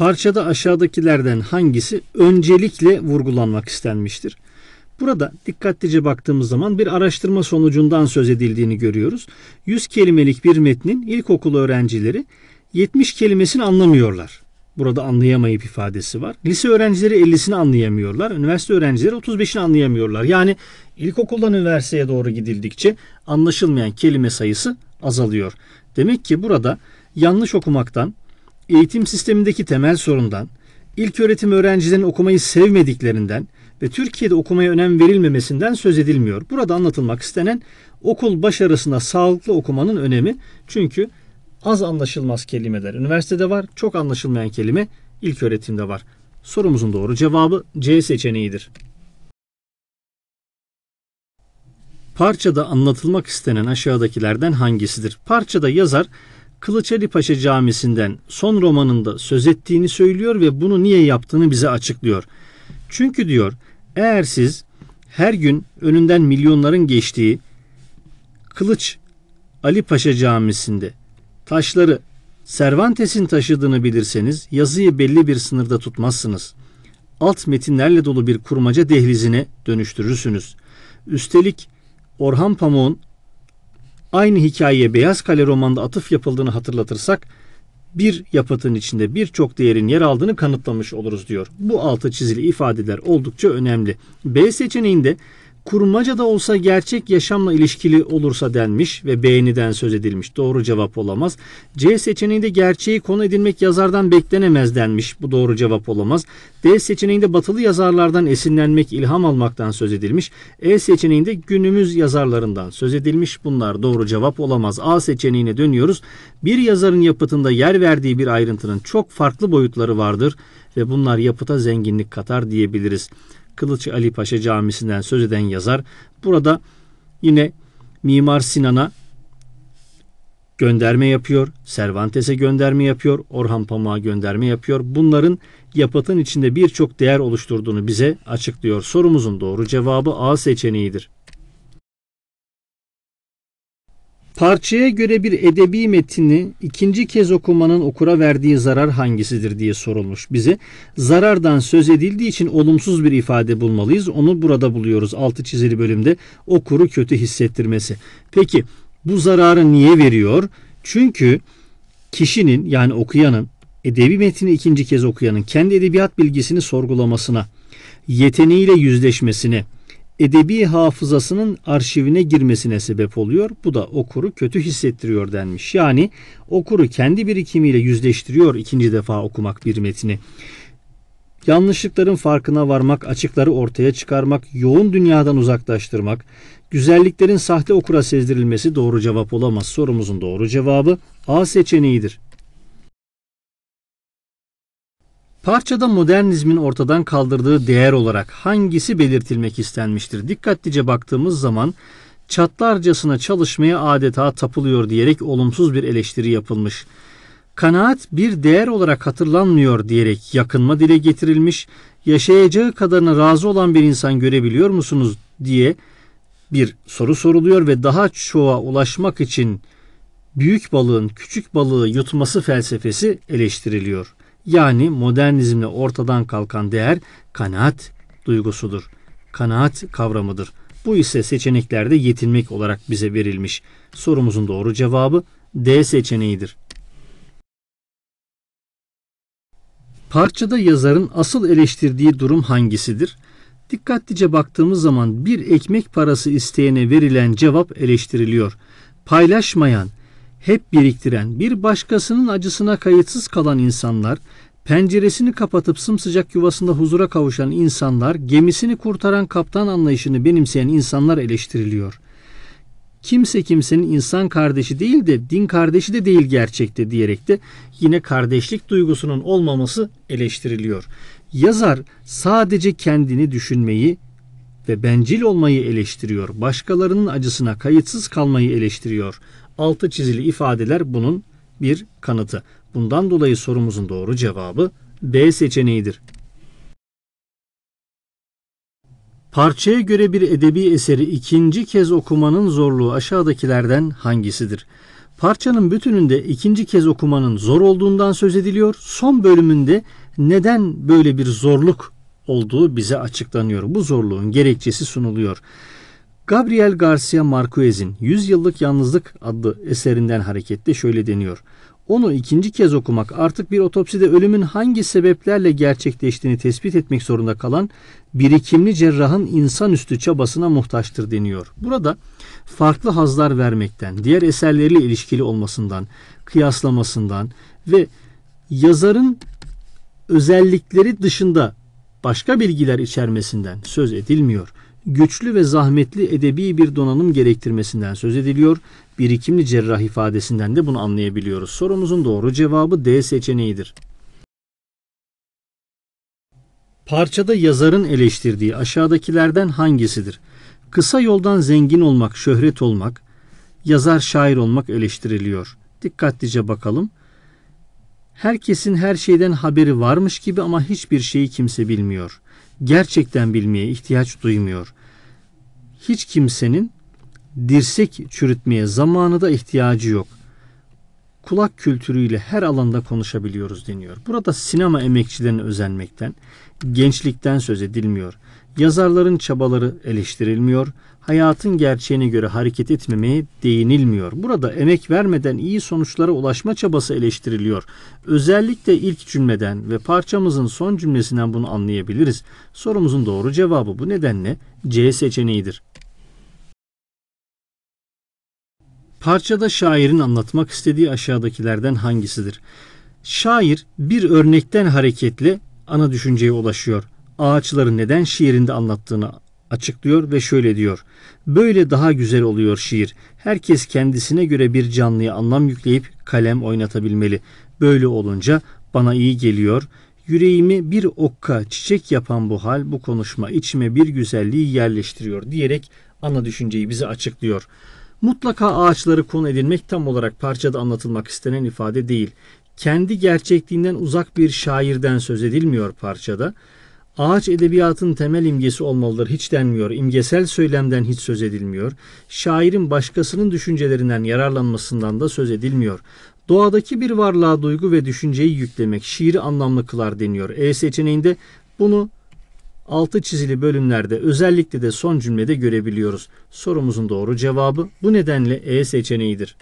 Parçada aşağıdakilerden hangisi öncelikle vurgulanmak istenmiştir? Burada dikkatlice baktığımız zaman bir araştırma sonucundan söz edildiğini görüyoruz. 100 kelimelik bir metnin ilkokul öğrencileri 70 kelimesini anlamıyorlar. Burada anlayamayıp ifadesi var. Lise öğrencileri 50'sini anlayamıyorlar. Üniversite öğrencileri 35'ini anlayamıyorlar. Yani ilkokuldan üniversiteye doğru gidildikçe anlaşılmayan kelime sayısı azalıyor. Demek ki burada yanlış okumaktan eğitim sistemindeki temel sorundan, ilk öğretim öğrencilerin okumayı sevmediklerinden ve Türkiye'de okumaya önem verilmemesinden söz edilmiyor. Burada anlatılmak istenen okul başarısına sağlıklı okumanın önemi. Çünkü az anlaşılmaz kelimeler üniversitede var, çok anlaşılmayan kelime ilk öğretimde var. Sorumuzun doğru cevabı C seçeneğidir. Parçada anlatılmak istenen aşağıdakilerden hangisidir? Parçada yazar Kılıçeli Paşa Camisi'nden son romanında söz ettiğini söylüyor ve bunu niye yaptığını bize açıklıyor. Çünkü diyor eğer siz her gün önünden milyonların geçtiği Kılıç Ali Paşa Camisi'nde taşları Cervantes'in taşıdığını bilirseniz yazıyı belli bir sınırda tutmazsınız. Alt metinlerle dolu bir kurmaca dehlizine dönüştürürsünüz. Üstelik Orhan Pamuk'un aynı hikayeye Beyaz Kale romanında atıf yapıldığını hatırlatırsak bir yapıtın içinde birçok değerin yer aldığını kanıtlamış oluruz diyor. Bu altı çizili ifadeler oldukça önemli. B seçeneğinde kurmaca da olsa gerçek yaşamla ilişkili olursa denmiş ve beğeniden söz edilmiş. Doğru cevap olamaz. C seçeneğinde gerçeği konu edinmek yazardan beklenemez denmiş. Bu doğru cevap olamaz. D seçeneğinde batılı yazarlardan esinlenmek, ilham almaktan söz edilmiş. E seçeneğinde günümüz yazarlarından söz edilmiş. Bunlar doğru cevap olamaz. A seçeneğine dönüyoruz. Bir yazarın yapıtında yer verdiği bir ayrıntının çok farklı boyutları vardır ve bunlar yapıta zenginlik katar diyebiliriz. Kılıç Ali Paşa Camisi'nden söz eden yazar burada yine Mimar Sinan'a gönderme yapıyor, Cervantes'e gönderme yapıyor, Orhan Pamuk'a gönderme yapıyor. Bunların yapıtın içinde birçok değer oluşturduğunu bize açıklıyor. Sorumuzun doğru cevabı A seçeneğidir. Parçaya göre bir edebi metini ikinci kez okumanın okura verdiği zarar hangisidir diye sorulmuş bize. Zarardan söz edildiği için olumsuz bir ifade bulmalıyız. Onu burada buluyoruz altı çizili bölümde okuru kötü hissettirmesi. Peki bu zararı niye veriyor? Çünkü kişinin yani okuyanın edebi metini ikinci kez okuyanın kendi edebiyat bilgisini sorgulamasına, yeteneğiyle yüzleşmesine, edebi hafızasının arşivine girmesine sebep oluyor. Bu da okuru kötü hissettiriyor denmiş. Yani okuru kendi birikimiyle yüzleştiriyor ikinci defa okumak bir metni. Yanlışlıkların farkına varmak, açıkları ortaya çıkarmak, yoğun dünyadan uzaklaştırmak, güzelliklerin sahte okura sezdirilmesi doğru cevap olamaz. Sorumuzun doğru cevabı A seçeneğidir. Parçada modernizmin ortadan kaldırdığı değer olarak hangisi belirtilmek istenmiştir? Dikkatlice baktığımız zaman çatlarcasına çalışmaya adeta tapılıyor diyerek olumsuz bir eleştiri yapılmış. Kanaat bir değer olarak hatırlanmıyor diyerek yakınma dile getirilmiş. Yaşayacağı kadarına razı olan bir insan görebiliyor musunuz diye bir soru soruluyor ve daha çoğa ulaşmak için büyük balığın küçük balığı yutması felsefesi eleştiriliyor. Yani modernizmle ortadan kalkan değer kanaat duygusudur. Kanaat kavramıdır. Bu ise seçeneklerde yetinmek olarak bize verilmiş. Sorumuzun doğru cevabı D seçeneğidir. Parçada yazarın asıl eleştirdiği durum hangisidir? Dikkatlice baktığımız zaman bir ekmek parası isteyene verilen cevap eleştiriliyor. Paylaşmayan, hep biriktiren, bir başkasının acısına kayıtsız kalan insanlar, penceresini kapatıp sımsıcak yuvasında huzura kavuşan insanlar, gemisini kurtaran kaptan anlayışını benimseyen insanlar eleştiriliyor. Kimse kimsenin insan kardeşi değil de din kardeşi de değil gerçekte diyerek de yine kardeşlik duygusunun olmaması eleştiriliyor. Yazar sadece kendini düşünmeyi ve bencil olmayı eleştiriyor. Başkalarının acısına kayıtsız kalmayı eleştiriyor altı çizili ifadeler bunun bir kanıtı. Bundan dolayı sorumuzun doğru cevabı B seçeneğidir. Parçaya göre bir edebi eseri ikinci kez okumanın zorluğu aşağıdakilerden hangisidir? Parçanın bütününde ikinci kez okumanın zor olduğundan söz ediliyor. Son bölümünde neden böyle bir zorluk olduğu bize açıklanıyor. Bu zorluğun gerekçesi sunuluyor. Gabriel Garcia Marquez'in "Yüzyıllık yalnızlık adlı eserinden hareketle şöyle deniyor. Onu ikinci kez okumak artık bir otopside ölümün hangi sebeplerle gerçekleştiğini tespit etmek zorunda kalan birikimli cerrahın insanüstü çabasına muhtaçtır deniyor. Burada farklı hazlar vermekten, diğer eserleriyle ilişkili olmasından, kıyaslamasından ve yazarın özellikleri dışında başka bilgiler içermesinden söz edilmiyor güçlü ve zahmetli edebi bir donanım gerektirmesinden söz ediliyor. Birikimli cerrah ifadesinden de bunu anlayabiliyoruz. Sorumuzun doğru cevabı D seçeneğidir. Parçada yazarın eleştirdiği aşağıdakilerden hangisidir? Kısa yoldan zengin olmak, şöhret olmak, yazar şair olmak eleştiriliyor. Dikkatlice bakalım. Herkesin her şeyden haberi varmış gibi ama hiçbir şeyi kimse bilmiyor gerçekten bilmeye ihtiyaç duymuyor. Hiç kimsenin dirsek çürütmeye zamanı da ihtiyacı yok. Kulak kültürüyle her alanda konuşabiliyoruz deniyor. Burada sinema emekçilerine özenmekten, gençlikten söz edilmiyor. Yazarların çabaları eleştirilmiyor, hayatın gerçeğine göre hareket etmemeye değinilmiyor. Burada emek vermeden iyi sonuçlara ulaşma çabası eleştiriliyor. Özellikle ilk cümleden ve parçamızın son cümlesinden bunu anlayabiliriz. Sorumuzun doğru cevabı bu nedenle C seçeneğidir. Parçada şairin anlatmak istediği aşağıdakilerden hangisidir? Şair bir örnekten hareketle ana düşünceye ulaşıyor ağaçları neden şiirinde anlattığını açıklıyor ve şöyle diyor. Böyle daha güzel oluyor şiir. Herkes kendisine göre bir canlıya anlam yükleyip kalem oynatabilmeli. Böyle olunca bana iyi geliyor. Yüreğimi bir okka çiçek yapan bu hal bu konuşma içime bir güzelliği yerleştiriyor diyerek ana düşünceyi bize açıklıyor. Mutlaka ağaçları konu edilmek tam olarak parçada anlatılmak istenen ifade değil. Kendi gerçekliğinden uzak bir şairden söz edilmiyor parçada. Ağaç edebiyatın temel imgesi olmalıdır hiç denmiyor. İmgesel söylemden hiç söz edilmiyor. Şairin başkasının düşüncelerinden yararlanmasından da söz edilmiyor. Doğadaki bir varlığa duygu ve düşünceyi yüklemek şiiri anlamlı kılar deniyor. E seçeneğinde bunu altı çizili bölümlerde özellikle de son cümlede görebiliyoruz. Sorumuzun doğru cevabı bu nedenle E seçeneğidir.